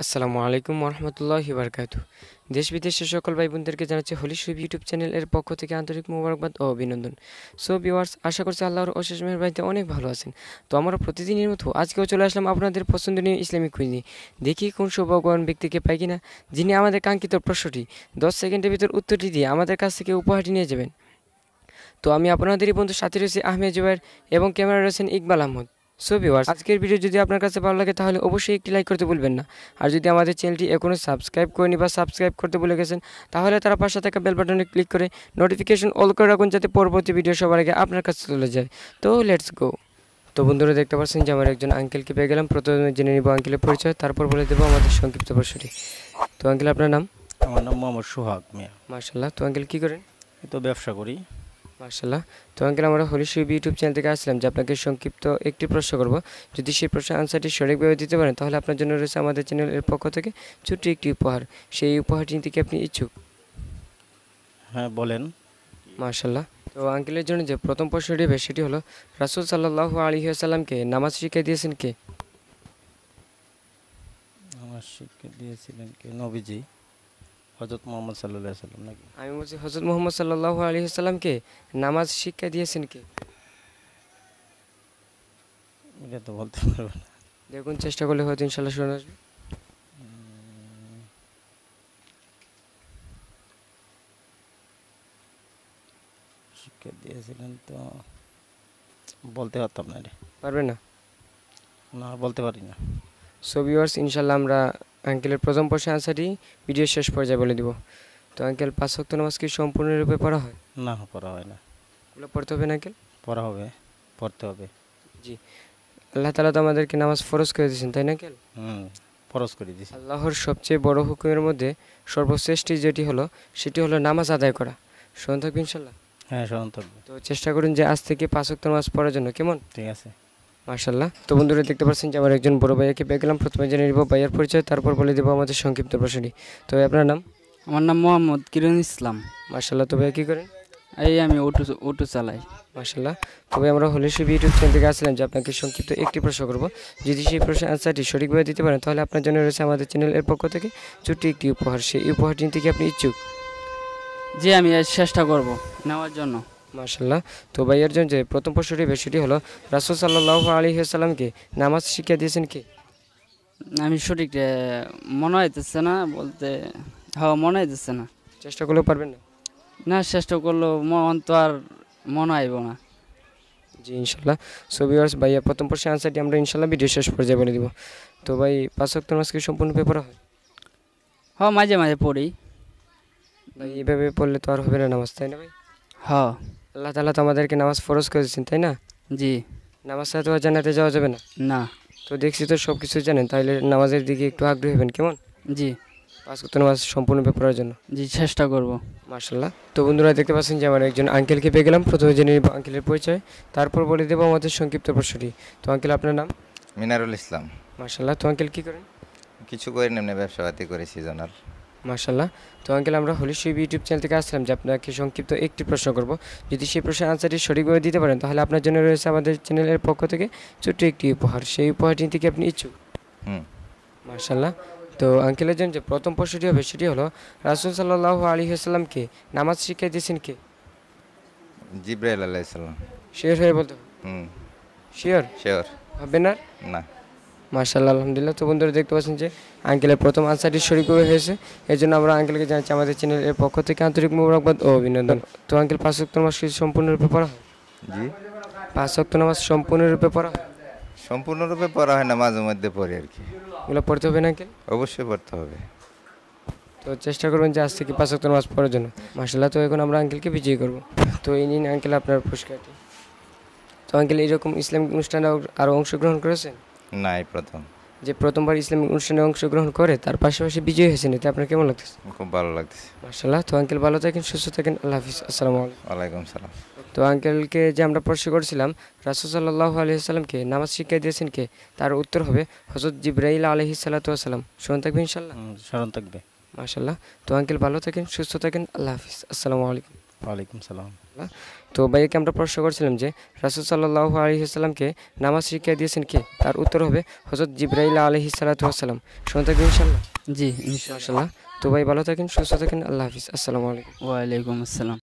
আসসালামু আলাইকুম রহমতুল্লাহ বারকাত দেশ বিদেশের সকল ভাই বোনদেরকে জানাচ্ছি হোলি শুভ ইউটিউব চ্যানেলের পক্ষ থেকে আন্তরিক মুবারকবাদ ও অভিনন্দন সো ভিওয়ার্স আশা করছি আল্লাহর অশেষ মেয়ের বাড়িতে অনেক ভালো আছেন তো আমরা প্রতিদিনের মতো আজকেও চলে আসলাম আপনাদের পছন্দনীয় ইসলামিক কুইজ নিয়ে দেখি কোন সৌভাগ্যবান ব্যক্তিকে পাই কিনা যিনি আমাদের কাঙ্ক্ষিত প্রশ্নটি দশ সেকেন্ডের ভিতর উত্তরটি দিয়ে আমাদের কাছ থেকে উপহারটি নিয়ে যাবেন তো আমি আপনাদেরই বন্ধু সাথে রয়েছি আহমেদ জুবাইর এবং ক্যামেরা রয়েছেন ইকবাল আহমদ সো ভিউয়ার্স আজকের ভিডিও যদি আপনার কাছে ভালো লাগে তাহলে অবশ্যই একটি লাইক করতে ভুলবেন না আর যদি আমাদের চ্যানেলটি এখনও সাবস্ক্রাইব করেনি বা সাবস্ক্রাইব করতে ভুলে গেছেন তাহলে তারা পাশে থাকা বেল বাটনে ক্লিক করে নোটিফিকেশন অল করে রাখুন যাতে পরবর্তী ভিডিও সবার আগে আপনার কাছে চলে যায় তো লেটস গো তো বন্ধুরা দেখতে পাচ্ছেন যে আমার একজন আঙ্কেলকে পেয়ে গেলাম প্রথমে জেনে নিব আঙ্কেলের পরিচয় তারপর বলে দেবো আমাদের সংক্ষিপ্ত প্রশ্নটি তো আঙ্কেল আপনার নাম আমার নাম মোহাম্মদ সোহাগ মিয়া মার্শাল্লাহ তো আঙ্কেল কী করেন তো ব্যবসা করি মার্শাল্লাহ তো আঙ্কেল আমরা হলি শিব ইউটিউব চ্যানেল থেকে আসলাম যে আপনাকে সংক্ষিপ্ত একটি প্রশ্ন করব যদি সেই প্রশ্নের আনসারটি সঠিকভাবে দিতে পারেন তাহলে আপনার জন্য রয়েছে আমাদের চ্যানেলের পক্ষ থেকে ছোট্ট একটি উপহার সেই উপহারটি নিতে কি আপনি ইচ্ছুক হ্যাঁ বলেন মার্শাল্লাহ তো আঙ্কেলের জন্য যে প্রথম প্রশ্নটি হবে সেটি হলো রাসুল সাল্লাহ আলহিহাসাল্লামকে নামাজ শিক্ষা দিয়েছেন কে নামাজ শিক্ষা দিয়েছিলেন কে নবীজি হজরত মোহাম্মদ সাল্লাহ সাল্লাম নাকি আমি বলছি হজরত মোহাম্মদ সাল্লাহ আলী সাল্লামকে নামাজ শিক্ষা দিয়েছেন কে এটা তো বলতে পারবো না দেখুন চেষ্টা করলে হয়তো ইনশাল্লাহ শুনে আসবে শিক্ষা দিয়েছিলেন তো বলতে পারতাম না রে পারবে না না বলতে পারি না সো ভিউয়ার্স ইনশাল্লাহ আমরা আঙ্কেলের প্রথম প্রশ্নের আনসারটি ভিডিও শেষ পর্যায়ে বলে দিব তো আঙ্কেল পাঁচ নামাজ কি সম্পূর্ণরূপে পড়া হয় না পড়া হয় না ওগুলো পড়তে হবে না আঙ্কেল পড়া হবে পড়তে হবে জি আল্লাহ তালা তো আমাদেরকে নামাজ ফরজ করে দিয়েছেন তাই না আঙ্কেল হুম ফরজ করে দিয়েছে আল্লাহর সবচেয়ে বড় হুকুমের মধ্যে সর্বশ্রেষ্ঠ যেটি হলো সেটি হলো নামাজ আদায় করা শুনে থাকবে ইনশাল্লাহ হ্যাঁ শুনে থাকবে তো চেষ্টা করুন যে আজ থেকে পাঁচ ওয়াক্ত নামাজ পড়ার জন্য কেমন ঠিক আছে মার্শাল্লাহ তো বন্ধুরা দেখতে পাচ্ছেন যে আমার একজন বড় ভাইয়াকে পেয়ে গেলাম প্রথমে জেনে নিব ভাইয়ার পরিচয় তারপর বলে দেবো আমাদের সংক্ষিপ্ত প্রশ্নটি তো আপনার নাম আমার নাম মোহাম্মদ কিরণ ইসলাম মার্শাল্লাহ তো ভাইয়া কী করেন এই আমি অটো অটো চালাই মার্শাল্লাহ তবে আমরা হলে সব ইউটিউব চ্যানেল থেকে আসলাম যে আপনাকে সংক্ষিপ্ত একটি প্রশ্ন করব যদি সেই প্রশ্নের আনসারটি সঠিকভাবে দিতে পারেন তাহলে আপনার জন্য রয়েছে আমাদের চ্যানেলের পক্ষ থেকে ছোট্ট একটি উপহার সেই উপহারটি নিতে কি আপনি ইচ্ছুক যে আমি চেষ্টা করব নেওয়ার জন্য মাশাল্লাহ তো ভাইয়ের জন্য যে প্রথম প্রশ্নটি বিষয়টি হলো রাসুল সাল্লাহ আলী সাল্লামকে নামাজ শিক্ষা দিয়েছেন কি আমি সঠিক মনে হইতেছে না বলতে হওয়া মনে হইতেছে না চেষ্টা করলেও পারবেন না না চেষ্টা করলেও মন তো আর মনে আইব না জি ইনশাল্লাহ সো ভিউয়ার্স ভাইয়া প্রথম প্রশ্নের আনসারটি আমরা ইনশাল্লাহ ভিডিও শেষ পর্যায়ে বলে দিব তো ভাই পাঁচ তোমার কি সম্পূর্ণ পেপার হয় হ্যাঁ মাঝে মাঝে পড়ি ভাই এভাবে পড়লে তো আর হবে না নামাজ তাই না ভাই হ্যাঁ আল্লাহ তালা তো আমাদেরকে নামাজ ফরজ করেছেন তাই না জি নামাজ ছাড়া তো আর জানাতে যাওয়া যাবে না না তো দেখছি তো সব কিছু জানেন তাহলে নামাজের দিকে একটু আগ্রহী হবেন কেমন জি পাঁচ কত নামাজ সম্পূর্ণ ব্যাপারের জন্য জি চেষ্টা করব মার্শাল্লাহ তো বন্ধুরা দেখতে পাচ্ছেন যে আমার একজন আঙ্কেলকে পেয়ে গেলাম প্রথমে জেনে নিব আঙ্কেলের পরিচয় তারপর বলে দেবো আমাদের সংক্ষিপ্ত প্রশ্নটি তো আঙ্কেল আপনার নাম মিনারুল ইসলাম মার্শাল্লাহ তো আঙ্কেল কী করেন কিছু করেন এমনি ব্যবসা পাতি করেছি জানার মার্শাল্লাহ তো আঙ্কেল আমরা হলি সুইব ইউটিউব চ্যানেল থেকে আসলাম যে আপনাকে সংক্ষিপ্ত একটি প্রশ্ন করব যদি সেই প্রশ্নের আনসারটি সঠিকভাবে দিতে পারেন তাহলে আপনার জন্য রয়েছে আমাদের চ্যানেলের পক্ষ থেকে ছোট্ট একটি উপহার সেই উপহারটি থেকে আপনি ইচ্ছুক মার্শাল্লাহ তো আঙ্কেলের জন্য যে প্রথম প্রশ্নটি হবে সেটি হলো রাসুল সাল্লাহ আলী আসসালামকে নামাজ শিখিয়ে দিয়েছেন কে জিব্রাইল আলাইসাল্লাম শিওর হয়ে বলতো হুম শিওর শিওর হবে না না মার্শাল্লাহ আলহামদুলিল্লাহ তো বন্ধুরা দেখতে পাচ্ছেন যে আঙ্কেলের প্রথম আনসারটি শরীরভাবে হয়েছে এই জন্য আমরা আঙ্কেলকে জানাচ্ছি আমাদের চ্যানেলের পক্ষ থেকে আন্তরিক মোবারকবাদ ও অভিনন্দন তো আঙ্কেল পাঁচ শক্ত নামাজ কি সম্পূর্ণরূপে পড়া হয় জি পাঁচ শক্ত নামাজ সম্পূর্ণরূপে পড়া হয় সম্পূর্ণরূপে পড়া হয় না মাঝে মধ্যে পড়ে আর কি ওগুলো পড়তে হবে না আঙ্কেল অবশ্যই পড়তে হবে তো চেষ্টা করবেন যে আজ থেকে পাঁচ শক্ত নামাজ পড়ার জন্য মার্শাল্লাহ তো এখন আমরা আঙ্কেলকে বিজয়ী করব তো এই নিন আঙ্কেল আপনার পুরস্কারটি তো আঙ্কেল এরকম ইসলামিক অনুষ্ঠানে আরও অংশগ্রহণ করেছেন নাই প্রথম যে প্রথমবার ইসলামিক অনুষ্ঠানে অংশগ্রহণ করে তার পাশাপাশি বিজয়ী হয়েছেন এতে আপনার কেমন লাগতেছে খুব ভালো লাগতেছে মার্শাল্লাহ তো আঙ্কেল ভালো থাকেন সুস্থ থাকেন আল্লাহ হাফিজ আসসালামু আলাইকুম ওয়ালাইকুম সালাম তো আঙ্কেলকে যে আমরা প্রশ্ন করেছিলাম রাসুসাল্লাহ সাল্লামকে নামাজ শিক্ষা দিয়েছেন কে তার উত্তর হবে হজরত জিব্রাহিল আলহি সাল্লাতাম শোন থাকবে ইনশাল্লাহ স্মরণ থাকবে মার্শাল্লাহ তো আঙ্কেল ভালো থাকেন সুস্থ থাকেন আল্লাহ হাফিজ আসসালামু আলাইকুম ওয়ালাইকুম সালাম তো ভাইয়াকে আমরা প্রশ্ন করছিলাম যে রাসুল সাল্লাহ আলহিসাল্লামকে নামাজ শিক্ষা দিয়েছেন কে তার উত্তর হবে হজরত জিব্রাইল আলহি সালাতাম শুনে থাকবে ইনশাল্লাহ জি ইনশাআল্লাহ তো ভাই ভালো থাকেন সুস্থ থাকেন আল্লাহ হাফিজ আসসালামু আলাইকুম ওয়ালাইকুম আসসালাম